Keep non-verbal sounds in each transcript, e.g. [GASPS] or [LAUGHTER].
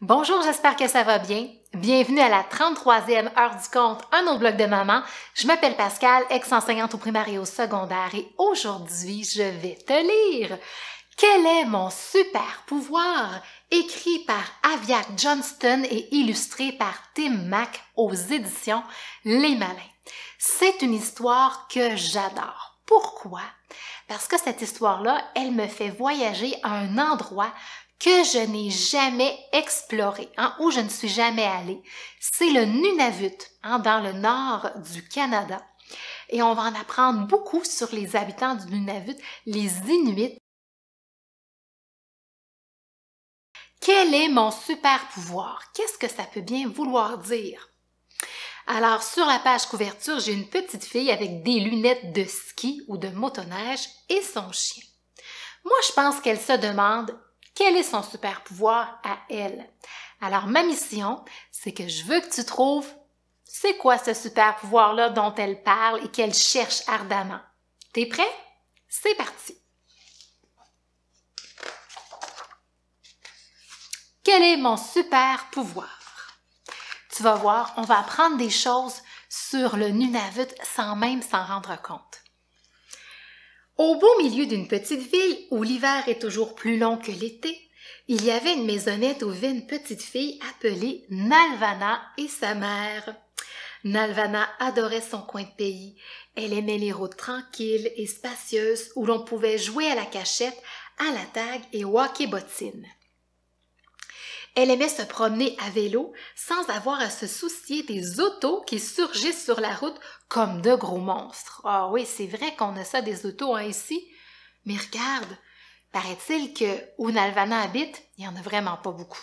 Bonjour, j'espère que ça va bien. Bienvenue à la 33e heure du compte, un autre blog de maman. Je m'appelle Pascal, ex-enseignante au primaire et au secondaire et aujourd'hui, je vais te lire Quel est mon super pouvoir? écrit par Aviak Johnston et illustré par Tim Mack aux éditions Les Malins. C'est une histoire que j'adore. Pourquoi? Parce que cette histoire-là, elle me fait voyager à un endroit que je n'ai jamais exploré, hein, où je ne suis jamais allée, c'est le Nunavut, hein, dans le nord du Canada. Et on va en apprendre beaucoup sur les habitants du Nunavut, les Inuits. Quel est mon super pouvoir? Qu'est-ce que ça peut bien vouloir dire? Alors, sur la page couverture, j'ai une petite fille avec des lunettes de ski ou de motoneige et son chien. Moi, je pense qu'elle se demande quel est son super pouvoir à elle. Alors ma mission, c'est que je veux que tu trouves c'est quoi ce super pouvoir-là dont elle parle et qu'elle cherche ardemment. T'es prêt? C'est parti! Quel est mon super pouvoir? Tu vas voir, on va apprendre des choses sur le Nunavut sans même s'en rendre compte. Au beau milieu d'une petite ville où l'hiver est toujours plus long que l'été, il y avait une maisonnette où vivait une petite fille appelée Nalvana et sa mère. Nalvana adorait son coin de pays. Elle aimait les routes tranquilles et spacieuses où l'on pouvait jouer à la cachette, à la tag et au hockey bottine. Elle aimait se promener à vélo sans avoir à se soucier des autos qui surgissent sur la route comme de gros monstres. Ah oui, c'est vrai qu'on a ça des autos hein, ici. Mais regarde, paraît-il que où Nalvana habite, il n'y en a vraiment pas beaucoup.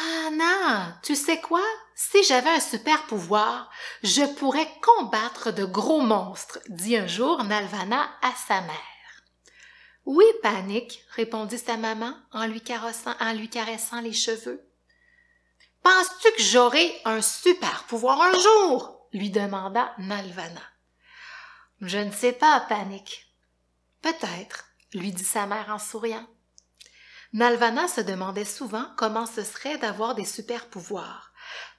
Ah non, tu sais quoi? Si j'avais un super pouvoir, je pourrais combattre de gros monstres, dit un jour Nalvana à sa mère. Oui, panique, répondit sa maman en lui, caressant les cheveux. Penses-tu que j'aurai un super pouvoir un jour? lui demanda Nalvana. Je ne sais pas, panique. Peut-être, lui dit sa mère en souriant. Nalvana se demandait souvent comment ce serait d'avoir des super pouvoirs.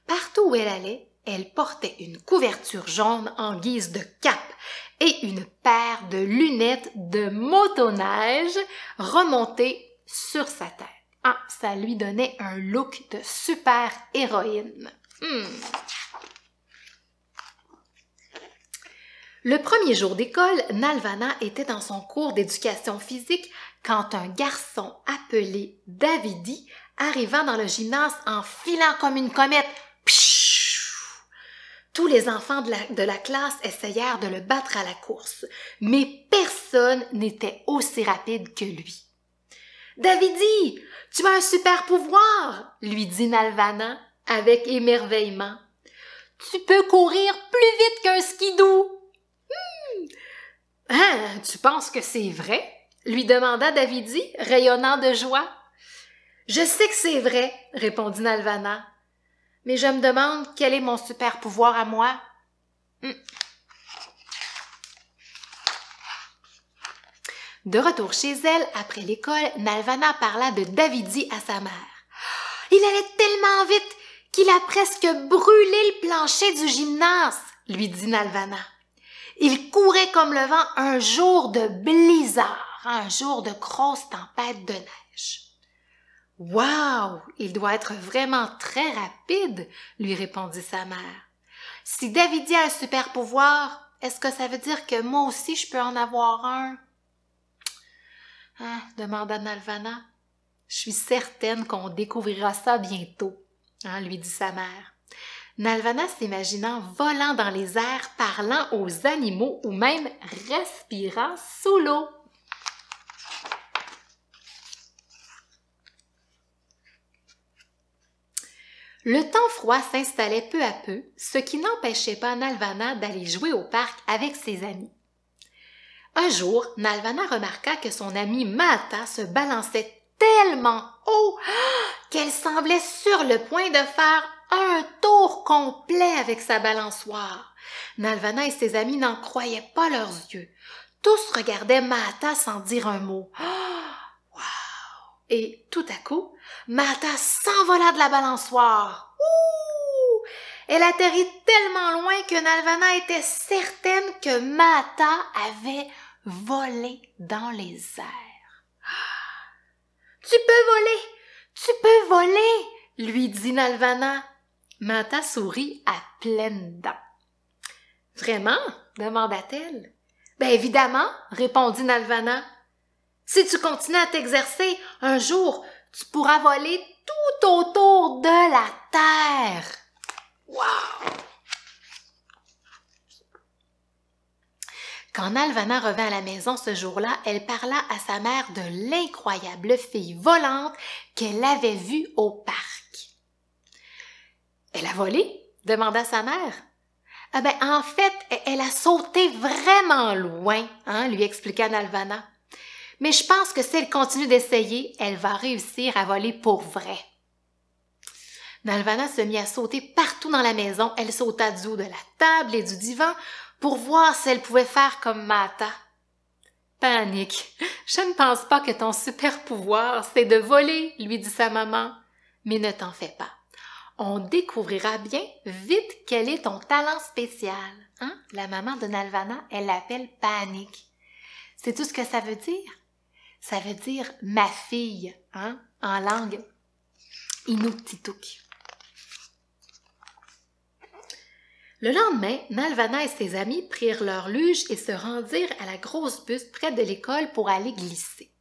Partout où elle allait, elle portait une couverture jaune en guise de cape et une paire de lunettes de motoneige remontées sur sa tête. Ah, ça lui donnait un look de super-héroïne. Hmm. Le premier jour d'école, Nalvana était dans son cours d'éducation physique quand un garçon appelé Davidi arriva dans le gymnase en filant comme une comète. Tous les enfants de la, classe essayèrent de le battre à la course, mais personne n'était aussi rapide que lui. Davidi, tu as un super pouvoir, lui dit Nalvana avec émerveillement. Tu peux courir plus vite qu'un skidou. Hmm. Hein, tu penses que c'est vrai? lui demanda Davidi, rayonnant de joie. Je sais que c'est vrai, répondit Nalvana, mais je me demande quel est mon super pouvoir à moi. Hmm. De retour chez elle, après l'école, Nalvana parla de Davidi à sa mère. Oh, il allait tellement vite qu'il a presque brûlé le plancher du gymnase, lui dit Nalvana. Il courait comme le vent un jour de blizzard, un jour de grosse tempête de neige. « Wow! Il doit être vraiment très rapide, lui répondit sa mère. Si David a un super pouvoir, est-ce que ça veut dire que moi aussi je peux en avoir un? Ah, demanda Nalvana. Je suis certaine qu'on découvrira ça bientôt, hein, lui dit sa mère. Nalvana s'imaginant volant dans les airs, parlant aux animaux ou même respirant sous l'eau. Le temps froid s'installait peu à peu, ce qui n'empêchait pas Nalvana d'aller jouer au parc avec ses amis. Un jour, Nalvana remarqua que son amie Mata se balançait tellement haut [GASPS] qu'elle semblait sur le point de faire un tour complet avec sa balançoire. Nalvana et ses amis n'en croyaient pas leurs yeux. Tous regardaient Mata sans dire un mot. Et tout à coup, Mata s'envola de la balançoire. Ouh! Elle atterrit tellement loin que Nalvana était certaine que Mata avait volé dans les airs. [GASPS] Tu peux voler! Tu peux voler! lui dit Nalvana. Mata sourit à pleines dents. Vraiment? demanda-t-elle. Ben évidemment, répondit Nalvana. Si tu continues à t'exercer, un jour, tu pourras voler tout autour de la Terre. Wow! Quand Alvana revint à la maison ce jour-là, elle parla à sa mère de l'incroyable fille volante qu'elle avait vue au parc. Elle a volé? demanda sa mère. Ah ben, en fait, elle a sauté vraiment loin, hein, lui expliqua Nalvana. Mais je pense que si elle continue d'essayer, elle va réussir à voler pour vrai. Nalvana se mit à sauter partout dans la maison. Elle sauta du haut de la table et du divan pour voir si elle pouvait faire comme Mata. Panique. Je ne pense pas que ton super pouvoir, c'est de voler, lui dit sa maman. Mais ne t'en fais pas. On découvrira bien vite quel est ton talent spécial. Hein? La maman de Nalvana, elle l'appelle Panique. C'est tout ce que ça veut dire? ça veut dire ma fille, hein, en langue inuktitut. Le lendemain, Nalvana et ses amis prirent leur luge et se rendirent à la grosse bus près de l'école pour aller glisser.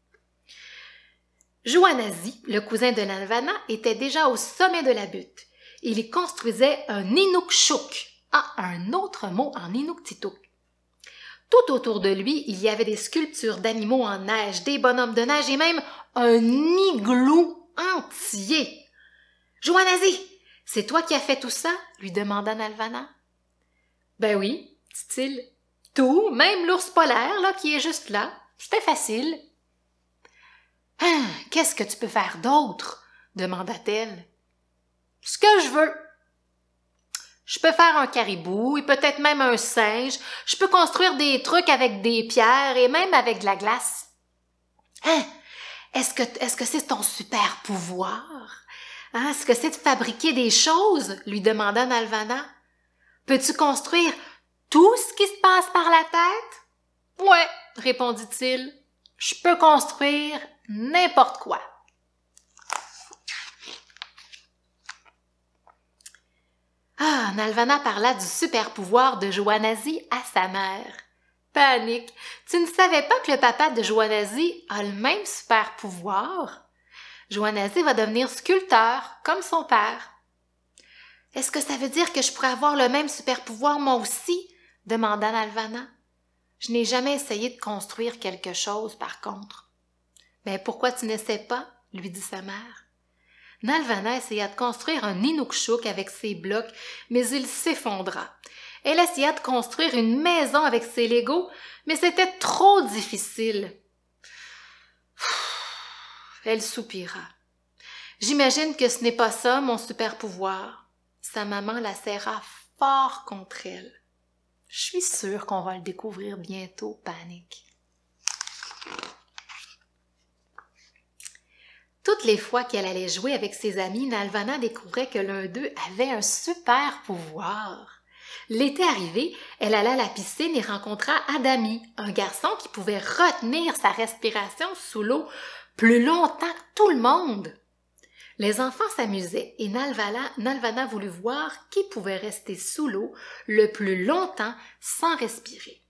Joanasi, le cousin de Nalvana, était déjà au sommet de la butte. Il y construisait un Inukshuk, ah, un autre mot en Inuktitut, tout autour de lui, il y avait des sculptures d'animaux en neige, des bonhommes de neige et même un igloo entier. Joanasie, c'est toi qui as fait tout ça? lui demanda Nalvana. Ben oui, dit-il. Tout, même l'ours polaire, là, qui est juste là. C'était facile. Hein, qu'est-ce que tu peux faire d'autre? demanda-t-elle. Ce que je veux, je peux faire un caribou et peut-être même un singe. Je peux construire des trucs avec des pierres et même avec de la glace. Hein? Est-ce que est-ce que c'est ton super pouvoir? Hein? Est-ce que c'est de fabriquer des choses? lui demanda Nalvana. Peux-tu construire tout ce qui se passe par la tête? Ouais, répondit-il. Je peux construire n'importe quoi. Ah, Nalvana parla du super pouvoir de Joanasi à sa mère. Panique, tu ne savais pas que le papa de Joanasi a le même super pouvoir? Joanasi va devenir sculpteur, comme son père. Est-ce que ça veut dire que je pourrais avoir le même super pouvoir moi aussi? demanda Nalvana. Je n'ai jamais essayé de construire quelque chose, par contre. Mais pourquoi tu n'essaies pas? lui dit sa mère. Nalvana essaya de construire un Inukshuk avec ses blocs, mais il s'effondra. Elle essaya de construire une maison avec ses Legos, mais c'était trop difficile. Elle soupira. J'imagine que ce n'est pas ça mon super pouvoir. Sa maman la serra fort contre elle. Je suis sûre qu'on va le découvrir bientôt, panique. Toutes les fois qu'elle allait jouer avec ses amis, Nalvana découvrait que l'un d'eux avait un super pouvoir. L'été arrivé, elle alla à la piscine et rencontra Adami, un garçon qui pouvait retenir sa respiration sous l'eau plus longtemps que tout le monde. Les enfants s'amusaient et Nalvana, Nalvana voulut voir qui pouvait rester sous l'eau le plus longtemps sans respirer.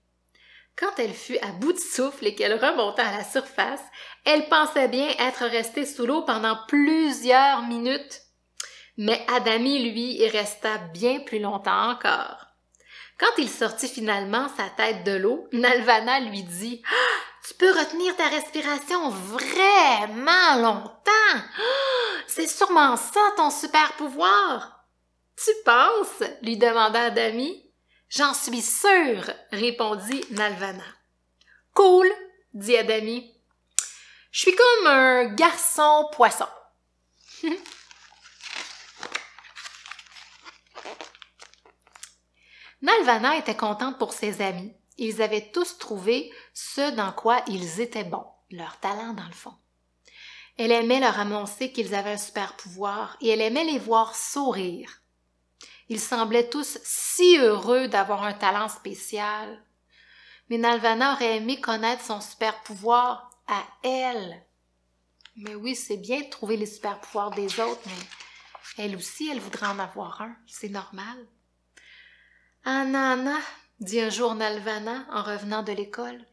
Quand elle fut à bout de souffle et qu'elle remonta à la surface, elle pensait bien être restée sous l'eau pendant plusieurs minutes. Mais Adami, lui, y resta bien plus longtemps encore. Quand il sortit finalement sa tête de l'eau, [LAUGHS] Nalvana lui dit ah, Tu peux retenir ta respiration vraiment longtemps. Ah, c'est sûrement ça ton super pouvoir. Tu penses? lui demanda Adami. J'en suis sûre, répondit Nalvana. Cool, dit Adami. Je suis comme un garçon poisson. [LAUGHS] Nalvana était contente pour ses amis. Ils avaient tous trouvé ce dans quoi ils étaient bons, leur talent dans le fond. Elle aimait leur annoncer qu'ils avaient un super pouvoir et elle aimait les voir sourire. Ils semblaient tous si heureux d'avoir un talent spécial. Mais Nalvana aurait aimé connaître son super pouvoir à elle. Mais oui, c'est bien de trouver les super pouvoirs des autres, mais elle aussi, elle voudrait en avoir un. C'est normal. Anna, dit un jour Nalvana en revenant de l'école.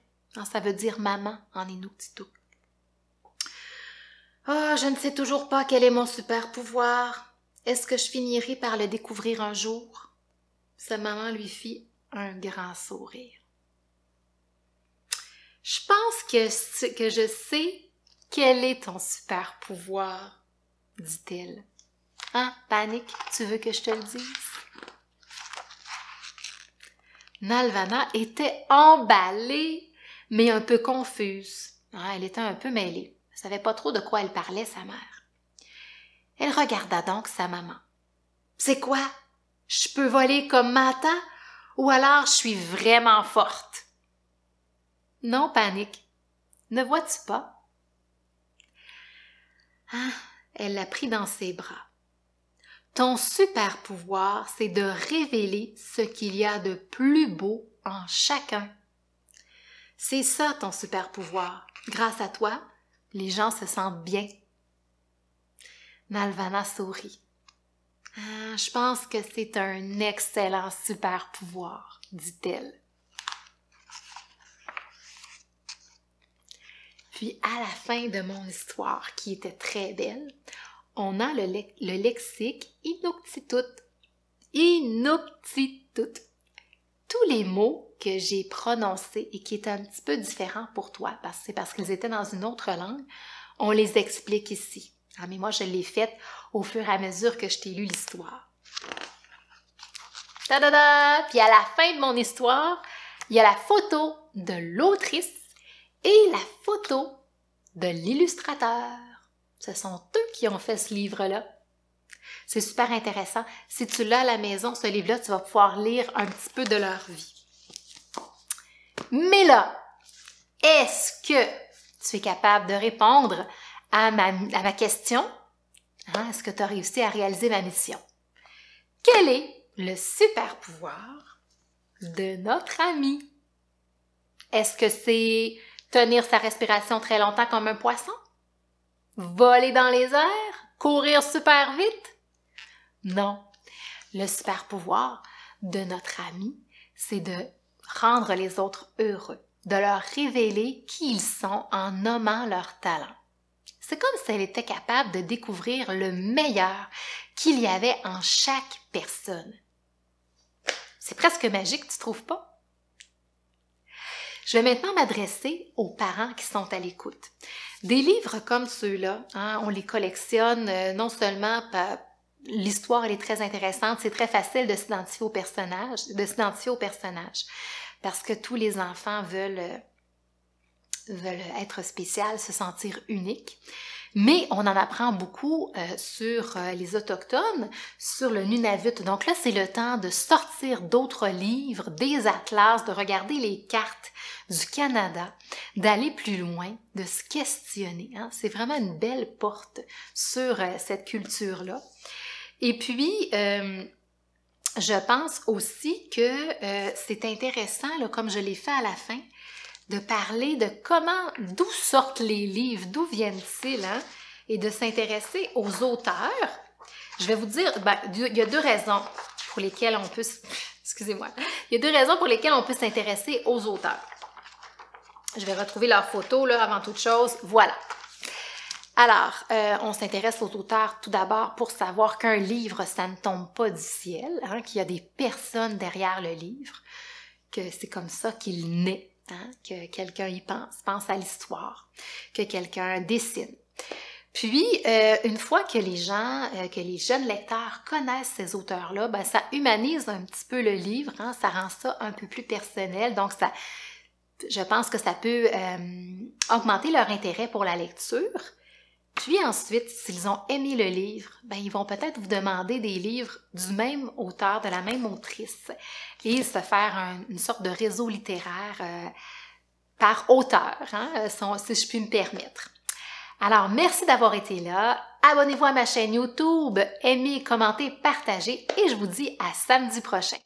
Ça veut dire maman en Inuktitut. Oh, je ne sais toujours pas quel est mon super pouvoir. Est-ce que je finirai par le découvrir un jour? Sa maman lui fit un grand sourire. Je pense que, que je sais quel est ton super pouvoir? dit-elle. Hein, panique, tu veux que je te le dise? Nalvana était emballée, mais un peu confuse. Ah, elle était un peu mêlée. Elle savait pas trop de quoi elle parlait, sa mère. Elle regarda donc sa maman. C'est quoi? Je peux voler comme Mata ou alors je suis vraiment forte? Non, panique. Ne vois-tu pas? Ah, elle l'a pris dans ses bras. Ton super pouvoir, c'est de révéler ce qu'il y a de plus beau en chacun. C'est ça ton super pouvoir. Grâce à toi, les gens se sentent bien Malvana sourit. Ah, je pense que c'est un excellent super pouvoir, dit-elle. Puis à la fin de mon histoire, qui était très belle, on a le, le, lexique inuktitut. Inuktitut. Tous les mots que j'ai prononcés et qui étaient un petit peu différents pour toi, parce c'est parce qu'ils étaient dans une autre langue, on les explique ici. Ah, mais moi, je l'ai faite au fur et à mesure que je t'ai lu l'histoire. ta da, da Puis à la fin de mon histoire, il y a la photo de l'autrice et la photo de l'illustrateur. Ce sont eux qui ont fait ce livre-là. C'est super intéressant. Si tu l'as à la maison, ce livre-là, tu vas pouvoir lire un petit peu de leur vie. Mais là, est-ce que tu es capable de répondre à ma, question, hein, est-ce que tu as réussi à réaliser ma mission? Quel est le super pouvoir de notre ami? Est-ce que c'est tenir sa respiration très longtemps comme un poisson? Voler dans les airs? Courir super vite? Non. Le super pouvoir de notre ami, c'est de rendre les autres heureux, de leur révéler qui ils sont en nommant leurs talents. C'est comme si elle était capable de découvrir le meilleur qu'il y avait en chaque personne. C'est presque magique, tu trouves pas? Je vais maintenant m'adresser aux parents qui sont à l'écoute. Des livres comme ceux-là, hein, on les collectionne euh, non seulement par, l'histoire elle est très intéressante, c'est très facile de s'identifier aux personnage, de s'identifier au personnage parce que tous les enfants veulent euh, veulent être spéciales, se sentir uniques. Mais on en apprend beaucoup euh, sur euh, les Autochtones, sur le Nunavut. Donc là, c'est le temps de sortir d'autres livres, des atlas, de regarder les cartes du Canada, d'aller plus loin, de se questionner. Hein. C'est vraiment une belle porte sur euh, cette culture-là. Et puis, je pense aussi que c'est intéressant, comme je l'ai fait à la fin, de parler de comment, d'où sortent les livres, d'où viennent-ils, hein, et de s'intéresser aux auteurs. Je vais vous dire, ben, il y a deux raisons pour lesquelles on peut, excusez-moi, il y deux raisons pour lesquelles on peut s'intéresser aux auteurs. Je vais retrouver leur photo là avant toute chose. Voilà. Alors, euh, on s'intéresse aux auteurs tout d'abord pour savoir qu'un livre, ça ne tombe pas du ciel, hein, qu'il y a des personnes derrière le livre, que c'est comme ça qu'il naît. Hein, que quelqu'un y pense, pense à l'histoire, que quelqu'un dessine. Puis, euh, une fois que les gens, euh, que les jeunes lecteurs connaissent ces auteurs-là, ben, ça humanise un petit peu le livre, hein, ça rend ça un peu plus personnel. Donc, ça, je pense que ça peut euh, augmenter leur intérêt pour la lecture. Puis ensuite, s'ils ont aimé le livre, ben ils vont peut-être vous demander des livres du même auteur, de la même autrice, et se faire une sorte de réseau littéraire euh, par auteur, hein, euh, si je puis me permettre. Alors, merci d'avoir été là. Abonnez-vous à ma chaîne YouTube, aimez, commentez, partagez, et je vous dis à samedi prochain.